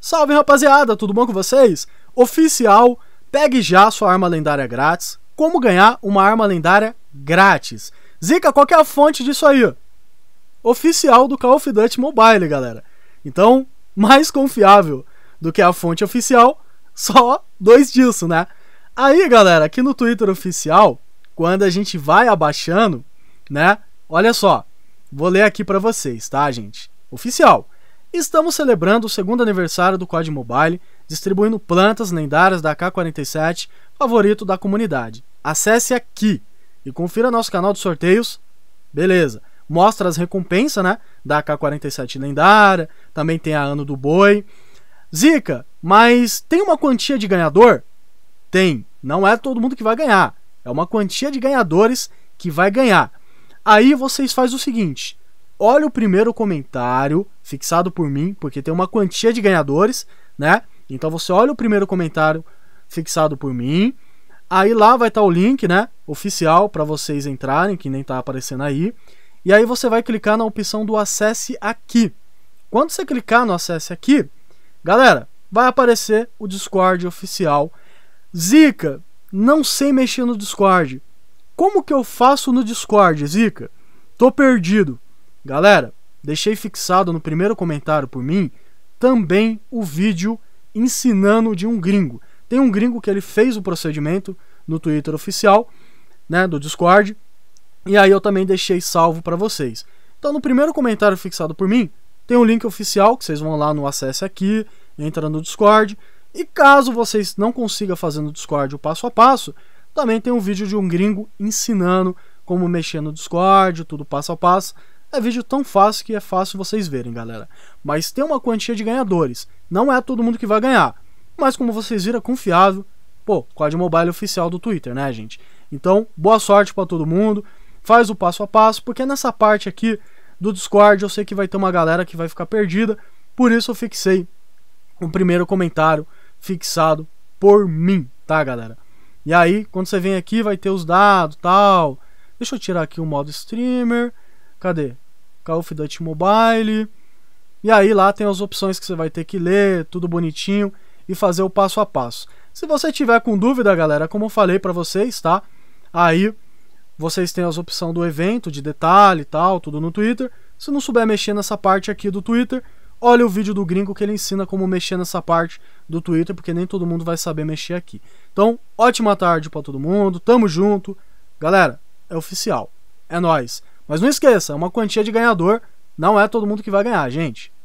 Salve rapaziada, tudo bom com vocês? Oficial, pegue já sua arma lendária grátis. Como ganhar uma arma lendária grátis? Zica, qual que é a fonte disso aí? Oficial do Call of Duty Mobile, galera. Então, mais confiável do que a fonte oficial, só dois disso, né? Aí, galera, aqui no Twitter oficial, quando a gente vai abaixando, né? Olha só, vou ler aqui para vocês, tá, gente? Oficial. Estamos celebrando o segundo aniversário do COD Mobile, distribuindo plantas lendárias da AK-47, favorito da comunidade. Acesse aqui e confira nosso canal de sorteios. Beleza, mostra as recompensas né, da AK-47 lendária, também tem a Ano do Boi. Zica, mas tem uma quantia de ganhador? Tem, não é todo mundo que vai ganhar, é uma quantia de ganhadores que vai ganhar. Aí vocês fazem o seguinte: olha o primeiro comentário fixado por mim, porque tem uma quantia de ganhadores, né? Então você olha o primeiro comentário fixado por mim. Aí lá vai estar tá o link, né, oficial para vocês entrarem, que nem tá aparecendo aí. E aí você vai clicar na opção do acesse aqui. Quando você clicar no acesse aqui, galera, vai aparecer o Discord oficial. Zica, não sei mexer no Discord. Como que eu faço no Discord, Zica? Tô perdido. Galera, deixei fixado no primeiro comentário por mim também o vídeo ensinando de um gringo. Tem um gringo que ele fez o procedimento no Twitter oficial, né, do Discord, e aí eu também deixei salvo para vocês. Então no primeiro comentário fixado por mim, tem um link oficial que vocês vão lá no acesso aqui, entra no Discord, e caso vocês não consigam fazer no Discord o passo a passo, também tem um vídeo de um gringo ensinando como mexer no Discord, tudo passo a passo. É vídeo tão fácil que é fácil vocês verem, galera. Mas tem uma quantia de ganhadores. Não é todo mundo que vai ganhar. Mas como vocês viram, é confiável. Pô, Quad Mobile oficial do Twitter, né, gente? Então, boa sorte para todo mundo. Faz o passo a passo, porque nessa parte aqui do Discord eu sei que vai ter uma galera que vai ficar perdida. Por isso eu fixei o primeiro comentário fixado por mim, tá, galera? E aí, quando você vem aqui, vai ter os dados, tal. Deixa eu tirar aqui o modo streamer. Cadê? Call of Duty Mobile. E aí lá tem as opções que você vai ter que ler, tudo bonitinho e fazer o passo a passo. Se você tiver com dúvida, galera, como eu falei para vocês, tá? Aí vocês têm as opções do evento, de detalhe e tal, tudo no Twitter. Se não souber mexer nessa parte aqui do Twitter, olha o vídeo do gringo que ele ensina como mexer nessa parte do Twitter, porque nem todo mundo vai saber mexer aqui. Então, ótima tarde para todo mundo, tamo junto. Galera, é oficial. É nós. Mas não esqueça, é uma quantia de ganhador não é todo mundo que vai ganhar, gente.